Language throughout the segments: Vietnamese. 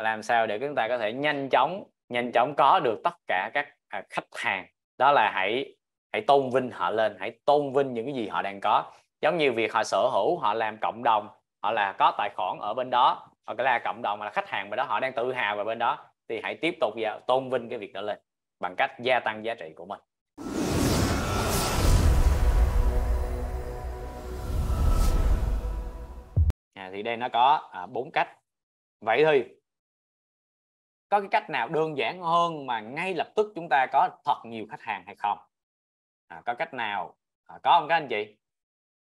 làm sao để chúng ta có thể nhanh chóng nhanh chóng có được tất cả các à, khách hàng đó là hãy hãy tôn vinh họ lên hãy tôn vinh những cái gì họ đang có giống như việc họ sở hữu họ làm cộng đồng họ là có tài khoản ở bên đó hoặc là cộng đồng là khách hàng bên đó họ đang tự hào về bên đó thì hãy tiếp tục tôn vinh cái việc đó lên bằng cách gia tăng giá trị của mình à, thì đây nó có à, bốn à, cách vậy thì có cái cách nào đơn giản hơn mà ngay lập tức chúng ta có thật nhiều khách hàng hay không à, có cách nào à, có không các anh chị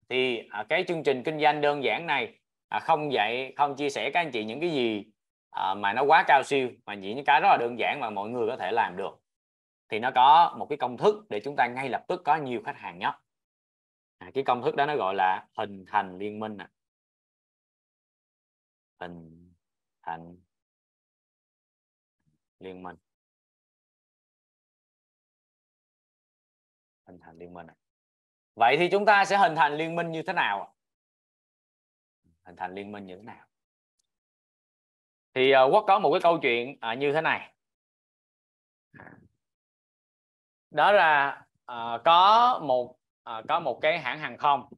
thì à, cái chương trình kinh doanh đơn giản này à, không dạy không chia sẻ các anh chị những cái gì à, mà nó quá cao siêu mà chỉ những cái rất là đơn giản mà mọi người có thể làm được thì nó có một cái công thức để chúng ta ngay lập tức có nhiều khách hàng nhất à, cái công thức đó nó gọi là hình thành liên minh à. hình thành liên minh hình thành liên minh à? vậy thì chúng ta sẽ hình thành liên minh như thế nào hình thành liên minh như thế nào thì ờ, quốc có một cái câu chuyện à, như thế này đó là uh, có một uh, có một cái hãng hàng không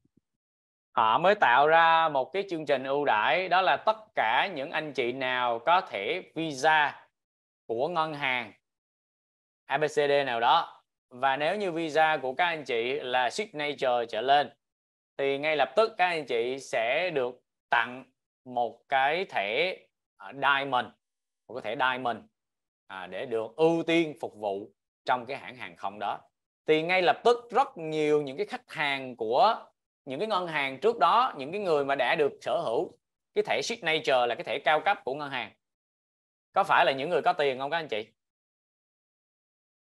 họ mới tạo ra một cái chương trình ưu đãi đó là tất cả những anh chị nào có thể visa của ngân hàng ABCD nào đó và nếu như visa của các anh chị là signature trở lên thì ngay lập tức các anh chị sẽ được tặng một cái thẻ à, diamond một cái thẻ diamond à, để được ưu tiên phục vụ trong cái hãng hàng không đó thì ngay lập tức rất nhiều những cái khách hàng của những cái ngân hàng trước đó những cái người mà đã được sở hữu cái thẻ signature là cái thẻ cao cấp của ngân hàng có phải là những người có tiền không các anh chị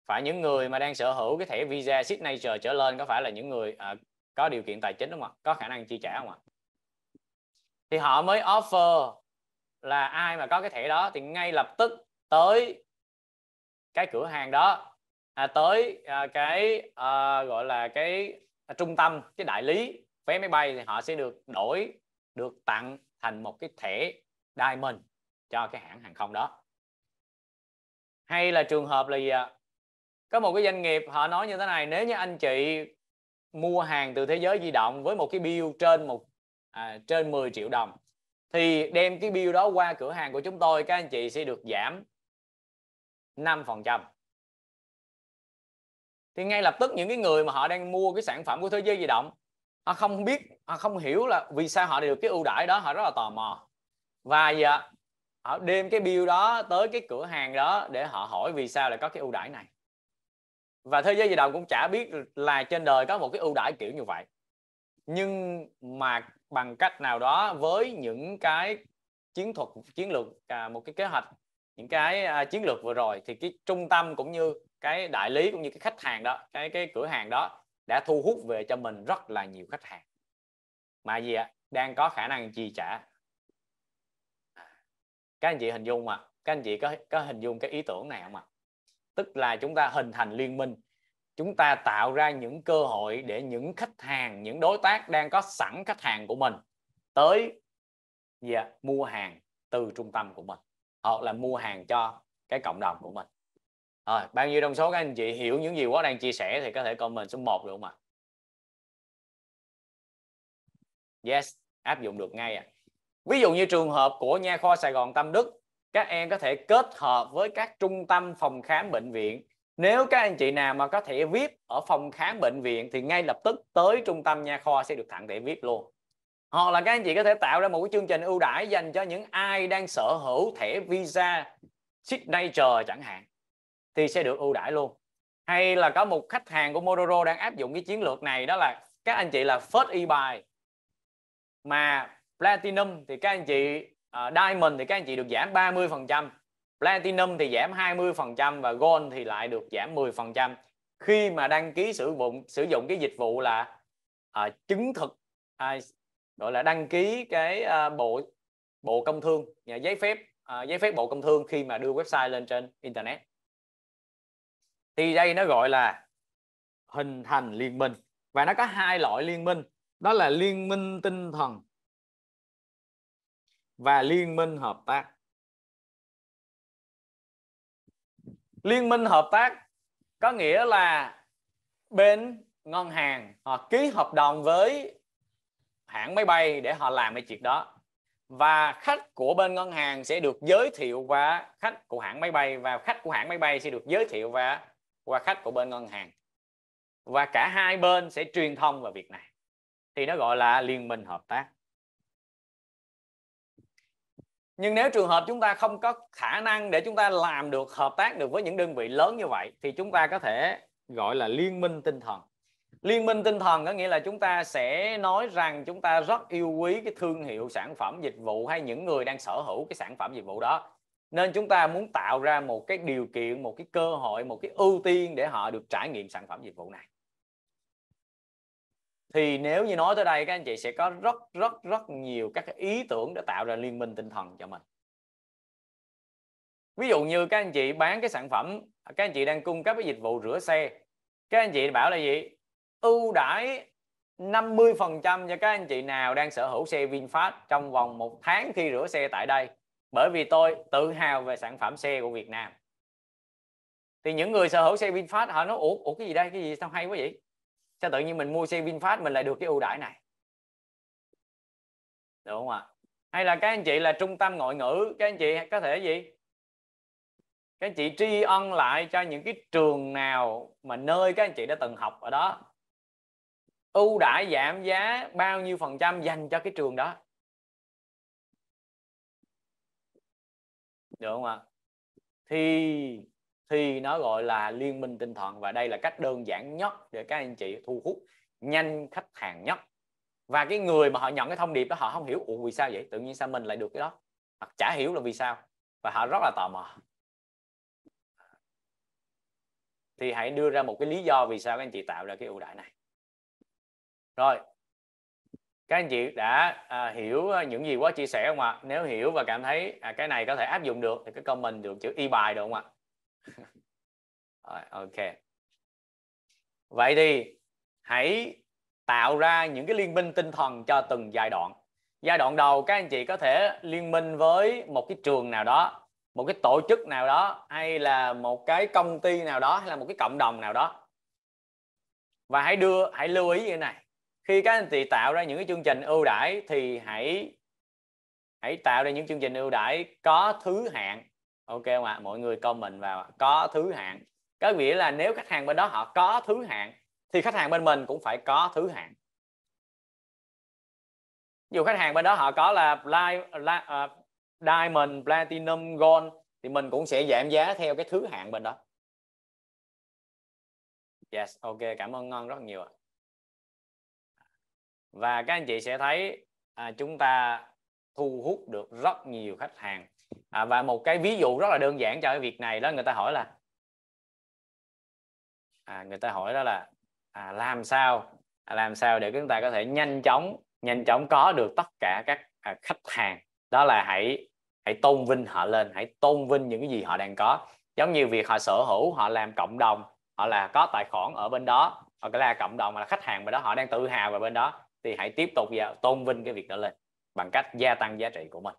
phải những người mà đang sở hữu cái thẻ visa signature trở lên có phải là những người à, có điều kiện tài chính đúng không ạ có khả năng chi trả không ạ thì họ mới offer là ai mà có cái thẻ đó thì ngay lập tức tới cái cửa hàng đó à, tới à, cái à, gọi là cái à, trung tâm cái đại lý vé máy bay thì họ sẽ được đổi được tặng thành một cái thẻ diamond cho cái hãng hàng không đó hay là trường hợp là gì ạ có một cái doanh nghiệp họ nói như thế này nếu như anh chị mua hàng từ thế giới di động với một cái bill trên một à, trên 10 triệu đồng thì đem cái bill đó qua cửa hàng của chúng tôi các anh chị sẽ được giảm 5% thì ngay lập tức những cái người mà họ đang mua cái sản phẩm của thế giới di động họ không biết họ không hiểu là vì sao họ được cái ưu đãi đó họ rất là tò mò và giờ họ đem cái bill đó tới cái cửa hàng đó để họ hỏi vì sao lại có cái ưu đãi này và thế giới di động cũng chả biết là trên đời có một cái ưu đãi kiểu như vậy nhưng mà bằng cách nào đó với những cái chiến thuật chiến lược à, một cái kế hoạch những cái à, chiến lược vừa rồi thì cái trung tâm cũng như cái đại lý cũng như cái khách hàng đó cái cái cửa hàng đó đã thu hút về cho mình rất là nhiều khách hàng mà gì ạ đang có khả năng chi trả các anh chị hình dung mà các anh chị có có hình dung cái ý tưởng này không ạ tức là chúng ta hình thành liên minh chúng ta tạo ra những cơ hội để những khách hàng những đối tác đang có sẵn khách hàng của mình tới yeah, dạ, mua hàng từ trung tâm của mình hoặc là mua hàng cho cái cộng đồng của mình rồi bao nhiêu trong số các anh chị hiểu những gì quá đang chia sẻ thì có thể comment số 1 được không ạ yes áp dụng được ngay ạ à ví dụ như trường hợp của nha kho Sài Gòn Tâm Đức các em có thể kết hợp với các trung tâm phòng khám bệnh viện nếu các anh chị nào mà có thẻ VIP ở phòng khám bệnh viện thì ngay lập tức tới trung tâm nha kho sẽ được thẳng thẻ VIP luôn hoặc là các anh chị có thể tạo ra một cái chương trình ưu đãi dành cho những ai đang sở hữu thẻ visa signature chẳng hạn thì sẽ được ưu đãi luôn hay là có một khách hàng của MoroRo đang áp dụng cái chiến lược này đó là các anh chị là first e-buy mà platinum thì các anh chị uh, diamond thì các anh chị được giảm 30 phần trăm platinum thì giảm 20 phần trăm và gold thì lại được giảm 10 phần trăm khi mà đăng ký sử dụng sử dụng cái dịch vụ là uh, chứng thực uh, gọi là đăng ký cái uh, bộ bộ công thương nhà giấy phép uh, giấy phép bộ công thương khi mà đưa website lên trên internet thì đây nó gọi là hình thành liên minh và nó có hai loại liên minh đó là liên minh tinh thần và liên minh hợp tác liên minh hợp tác có nghĩa là bên ngân hàng họ ký hợp đồng với hãng máy bay để họ làm cái chuyện đó và khách của bên ngân hàng sẽ được giới thiệu và khách của hãng máy bay và khách của hãng máy bay sẽ được giới thiệu và qua khách của bên ngân hàng và cả hai bên sẽ truyền thông về việc này thì nó gọi là liên minh hợp tác nhưng nếu trường hợp chúng ta không có khả năng để chúng ta làm được hợp tác được với những đơn vị lớn như vậy thì chúng ta có thể gọi là liên minh tinh thần liên minh tinh thần có nghĩa là chúng ta sẽ nói rằng chúng ta rất yêu quý cái thương hiệu sản phẩm dịch vụ hay những người đang sở hữu cái sản phẩm dịch vụ đó nên chúng ta muốn tạo ra một cái điều kiện một cái cơ hội một cái ưu tiên để họ được trải nghiệm sản phẩm dịch vụ này thì nếu như nói tới đây các anh chị sẽ có rất rất rất nhiều các ý tưởng để tạo ra liên minh tinh thần cho mình ví dụ như các anh chị bán cái sản phẩm các anh chị đang cung cấp cái dịch vụ rửa xe các anh chị bảo là gì ưu đãi 50% cho các anh chị nào đang sở hữu xe VinFast trong vòng một tháng khi rửa xe tại đây bởi vì tôi tự hào về sản phẩm xe của Việt Nam thì những người sở hữu xe VinFast họ nói ủa, ủa cái gì đây cái gì sao hay quá vậy sao tự nhiên mình mua xe vinfast mình lại được cái ưu đãi này đúng không ạ hay là các anh chị là trung tâm ngoại ngữ các anh chị có thể gì các anh chị tri ân lại cho những cái trường nào mà nơi các anh chị đã từng học ở đó ưu đãi giảm giá bao nhiêu phần trăm dành cho cái trường đó được không ạ thì thì nó gọi là liên minh tinh thần và đây là cách đơn giản nhất để các anh chị thu hút nhanh khách hàng nhất và cái người mà họ nhận cái thông điệp đó họ không hiểu ủa vì sao vậy tự nhiên sao mình lại được cái đó hoặc chả hiểu là vì sao và họ rất là tò mò thì hãy đưa ra một cái lý do vì sao các anh chị tạo ra cái ưu đãi này rồi các anh chị đã à, hiểu những gì quá chia sẻ không ạ nếu hiểu và cảm thấy à, cái này có thể áp dụng được thì cái comment được chữ y bài được không ạ rồi ok vậy thì hãy tạo ra những cái liên minh tinh thần cho từng giai đoạn giai đoạn đầu các anh chị có thể liên minh với một cái trường nào đó một cái tổ chức nào đó hay là một cái công ty nào đó hay là một cái cộng đồng nào đó và hãy đưa hãy lưu ý như thế này khi các anh chị tạo ra những cái chương trình ưu đãi thì hãy hãy tạo ra những chương trình ưu đãi có thứ hạng ok không ạ mọi người comment vào có thứ hạng có nghĩa là nếu khách hàng bên đó họ có thứ hạng thì khách hàng bên mình cũng phải có thứ hạng dù khách hàng bên đó họ có là live, ờ, diamond platinum gold thì mình cũng sẽ giảm giá theo cái thứ hạng bên đó yes ok cảm ơn ngon rất nhiều ạ và các anh chị sẽ thấy à, chúng ta thu hút được rất nhiều khách hàng à, và một cái ví dụ rất là đơn giản cho cái việc này đó người ta hỏi là à, người ta hỏi đó là à, làm sao à, làm sao để chúng ta có thể nhanh chóng nhanh chóng có được tất cả các à, khách hàng đó là hãy hãy tôn vinh họ lên hãy tôn vinh những cái gì họ đang có giống như việc họ sở hữu họ làm cộng đồng họ là có tài khoản ở bên đó hoặc là cộng đồng là khách hàng bên đó họ đang tự hào về bên đó thì hãy tiếp tục tôn vinh cái việc đó lên bằng cách gia tăng giá trị của mình